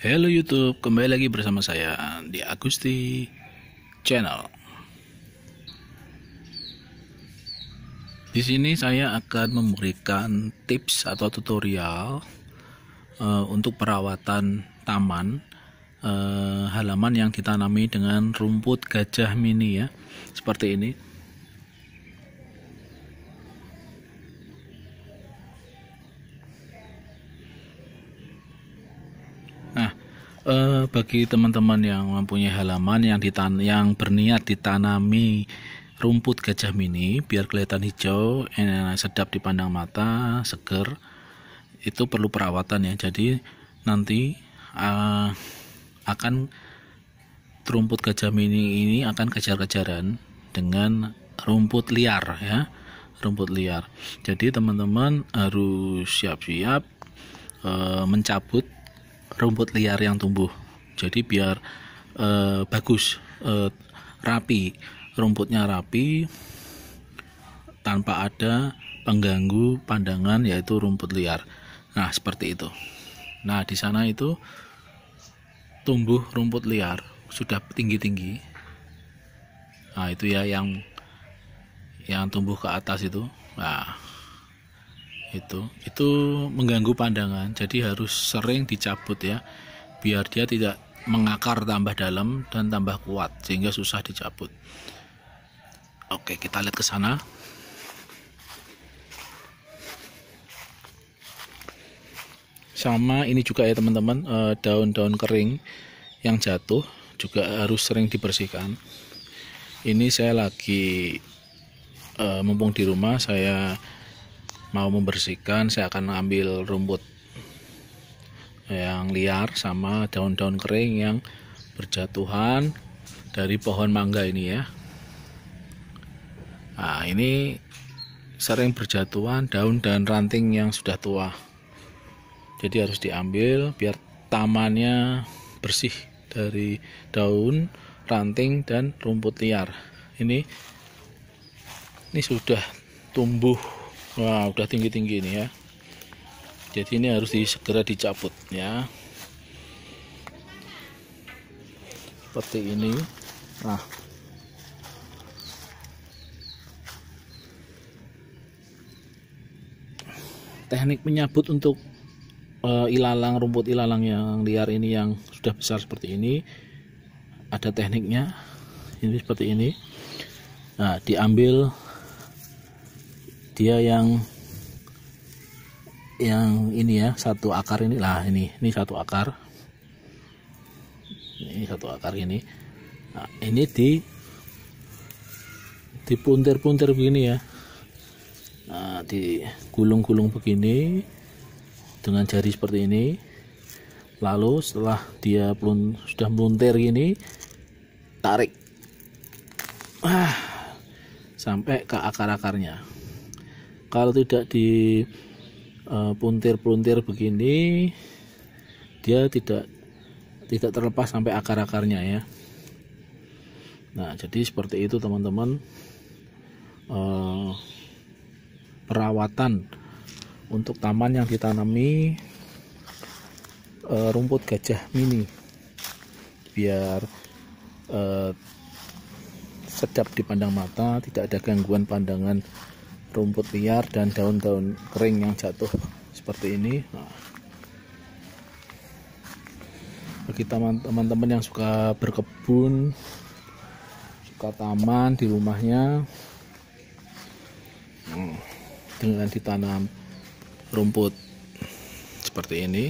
Halo YouTube, kembali lagi bersama saya di Agusti Channel. Di sini saya akan memberikan tips atau tutorial uh, untuk perawatan taman uh, halaman yang ditanami dengan rumput gajah mini ya, seperti ini. uh, bagi teman-teman yang mempunyai halaman yang ditan yang berniat ditanami rumput gajah mini biar kelihatan hijau, enak sedap dipandang mata, seger. Itu perlu perawatan ya. Jadi nanti uh, akan rumput gajah mini ini akan kejar-kejaran dengan rumput liar ya rumput liar jadi teman-teman harus siap-siap uh, mencabut rumput liar yang tumbuh jadi biar e, bagus e, rapi rumputnya rapi tanpa ada pengganggu pandangan yaitu rumput liar nah seperti itu nah di sana itu tumbuh rumput liar sudah tinggi tinggi nah itu ya yang yang tumbuh ke atas itu nah itu itu mengganggu pandangan jadi harus sering dicabut ya biar dia tidak mengakar tambah dalam dan tambah kuat sehingga susah dicabut oke kita lihat ke sana sama ini juga ya teman-teman eh, daun-daun kering yang jatuh juga harus sering dibersihkan ini saya lagi eh, mumpung di rumah saya mau membersihkan saya akan ambil rumput yang liar sama daun-daun kering yang berjatuhan dari pohon mangga ini ya nah ini sering berjatuhan daun dan ranting yang sudah tua jadi harus diambil biar tamannya bersih dari daun ranting dan rumput liar ini ini sudah tumbuh Wah udah tinggi-tinggi ini ya jadi ini harus segera dicabut ya seperti ini nah teknik menyabut untuk uh, ilalang rumput ilalang yang liar ini yang sudah besar seperti ini ada tekniknya ini seperti ini nah diambil dia yang yang ini ya satu akar ini lah ini ini satu akar ini satu akar ini nah, ini di dipuntir-puntir begini ya nah, gulung gulung begini dengan jari seperti ini lalu setelah dia pun sudah meluntir ini tarik ah, sampai ke akar-akarnya kalau tidak di eh, puntir-puntir begini dia tidak tidak terlepas sampai akar-akarnya ya Nah jadi seperti itu teman-teman eh, perawatan untuk taman yang ditanami eh, rumput gajah mini biar uh, sedap dipandang mata tidak ada gangguan pandangan rumput liar dan daun-daun kering yang jatuh seperti ini nah, bagi teman-teman yang suka berkebun suka taman di rumahnya hmm, dengan ditanam rumput seperti ini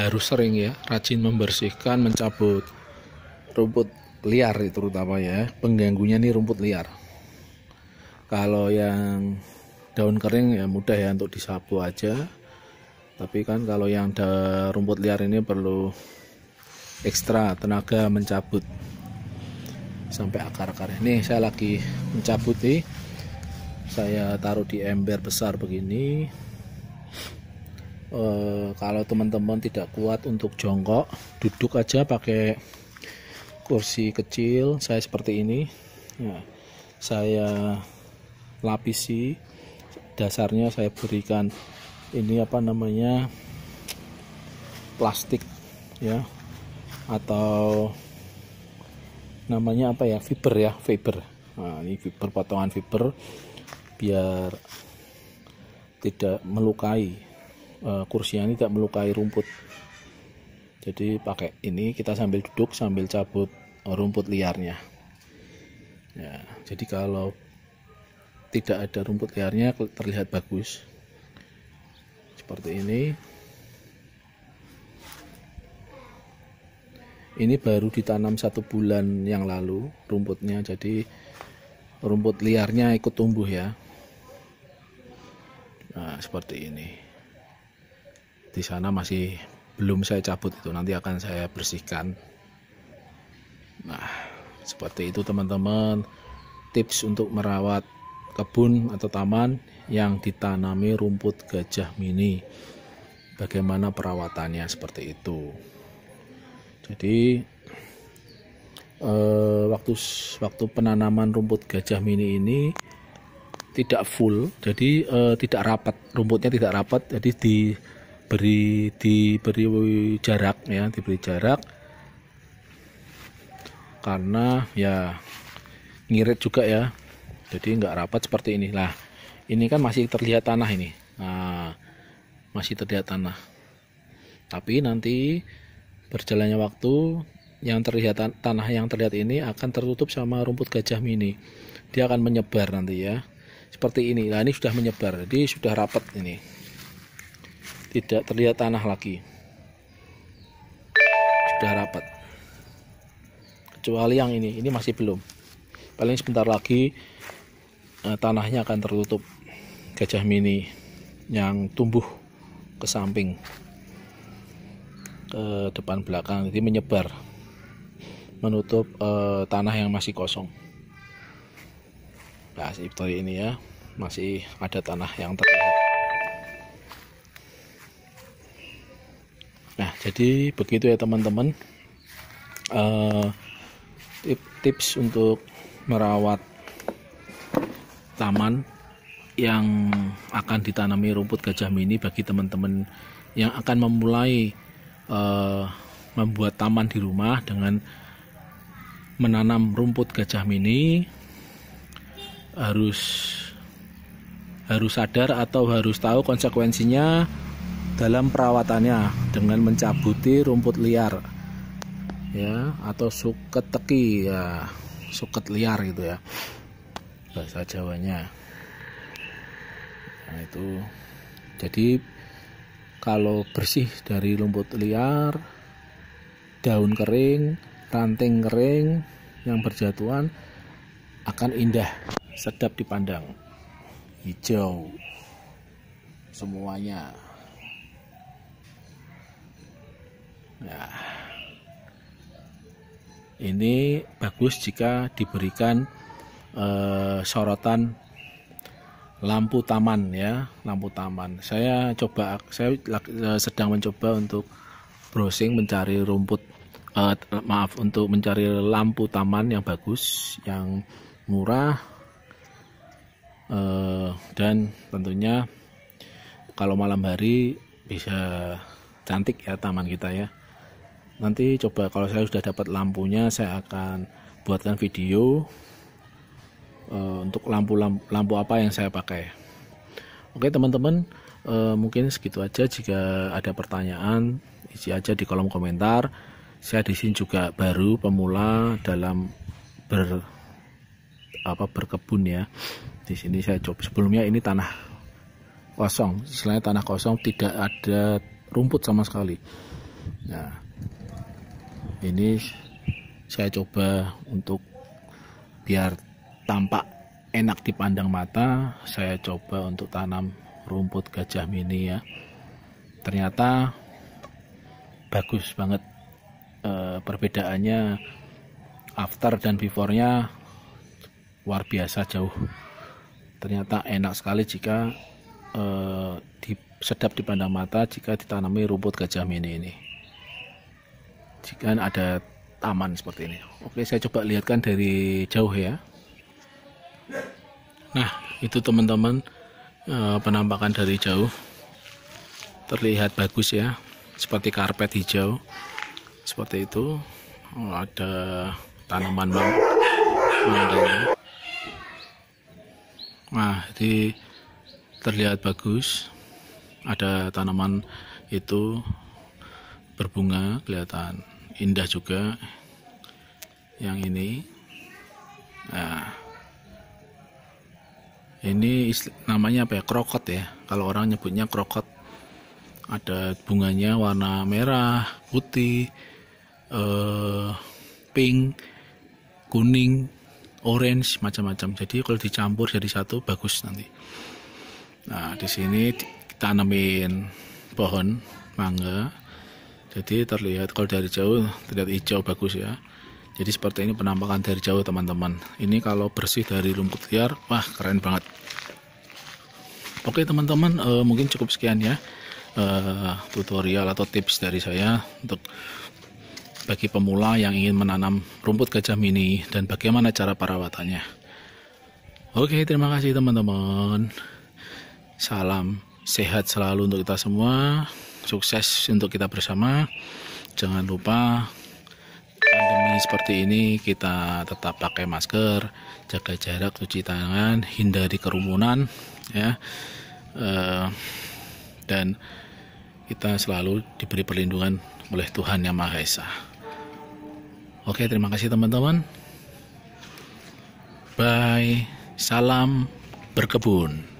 harus sering ya rajin membersihkan mencabut rumput liar itu terutama ya pengganggunya nih rumput liar kalau yang daun kering ya mudah ya untuk disapu aja tapi kan kalau yang ada rumput liar ini perlu ekstra tenaga mencabut sampai akar-akar ini saya lagi mencabut nih saya taruh di ember besar begini e, kalau teman-teman tidak kuat untuk jongkok duduk aja pakai kursi kecil saya seperti ini ya, saya lapisi dasarnya saya berikan ini apa namanya plastik ya atau namanya apa ya fiber ya fiber nah, ini fiber potongan fiber biar tidak melukai uh, kursinya ini tidak melukai rumput jadi pakai ini kita sambil duduk sambil cabut rumput liarnya ya jadi kalau tidak ada rumput liarnya terlihat bagus seperti ini ini baru ditanam satu bulan yang lalu rumputnya jadi rumput liarnya ikut tumbuh ya nah seperti ini di sana masih belum saya cabut itu nanti akan saya bersihkan nah seperti itu teman-teman tips untuk merawat kebun atau taman yang ditanami rumput gajah mini bagaimana perawatannya seperti itu jadi eh, waktu waktu penanaman rumput gajah mini ini tidak full jadi eh, tidak rapat rumputnya tidak rapat jadi di diberi diberi jarak ya diberi jarak karena ya ngirit juga ya jadi nggak rapat seperti ini lah ini kan masih terlihat tanah ini nah, masih terlihat tanah tapi nanti berjalannya waktu yang terlihat tanah yang terlihat ini akan tertutup sama rumput gajah mini dia akan menyebar nanti ya seperti ini nah ini sudah menyebar jadi sudah rapat ini tidak terlihat tanah lagi sudah rapat kecuali yang ini ini masih belum paling sebentar lagi eh, tanahnya akan tertutup gajah mini yang tumbuh ke samping ke depan belakang jadi menyebar menutup eh, tanah yang masih kosong bahas si ini ya masih ada tanah yang terlihat jadi begitu ya teman-teman uh, tips untuk merawat taman yang akan ditanami rumput gajah mini bagi teman-teman yang akan memulai uh, membuat taman di rumah dengan menanam rumput gajah mini harus harus sadar atau harus tahu konsekuensinya dalam perawatannya dengan mencabuti rumput liar ya atau suket teki ya suket liar gitu ya bahasa Jawanya nah itu jadi kalau bersih dari rumput liar daun kering ranting kering yang berjatuhan akan indah sedap dipandang hijau semuanya Nah, Ini bagus jika diberikan eh, sorotan lampu taman ya, lampu taman. Saya coba saya eh, sedang mencoba untuk browsing mencari rumput eh, maaf untuk mencari lampu taman yang bagus, yang murah eh, dan tentunya kalau malam hari bisa cantik ya taman kita ya nanti coba kalau saya sudah dapat lampunya saya akan buatkan video uh, untuk lampu, lampu lampu apa yang saya pakai oke teman-teman uh, mungkin segitu aja jika ada pertanyaan isi aja di kolom komentar saya di sini juga baru pemula dalam ber apa berkebun ya di sini saya coba sebelumnya ini tanah kosong selain tanah kosong tidak ada rumput sama sekali nah ini saya coba untuk biar tampak enak dipandang mata saya coba untuk tanam rumput gajah mini ya ternyata bagus banget e, perbedaannya after dan before nya luar biasa jauh ternyata enak sekali jika e, di, sedap dipandang mata jika ditanami rumput gajah mini ini jika ada taman seperti ini oke saya coba lihatkan dari jauh ya nah itu teman-teman eh, penampakan dari jauh terlihat bagus ya seperti karpet hijau seperti itu oh, ada tanaman banget nah, nah jadi terlihat bagus ada tanaman itu berbunga kelihatan indah juga yang ini nah ini namanya apa ya krokot ya kalau orang nyebutnya krokot ada bunganya warna merah putih eh, pink kuning orange macam-macam jadi kalau dicampur jadi satu bagus nanti nah di sini kita pohon mangga jadi terlihat kalau dari jauh terlihat hijau bagus ya jadi seperti ini penampakan dari jauh teman-teman ini kalau bersih dari rumput liar wah keren banget oke teman-teman e, mungkin cukup sekian ya e, tutorial atau tips dari saya untuk bagi pemula yang ingin menanam rumput gajah mini dan bagaimana cara perawatannya oke terima kasih teman-teman salam sehat selalu untuk kita semua sukses untuk kita bersama jangan lupa pandemi seperti ini kita tetap pakai masker jaga jarak cuci tangan hindari kerumunan ya uh, dan kita selalu diberi perlindungan oleh Tuhan Yang Maha Esa. Oke, terima kasih teman-teman. Bye. Salam berkebun.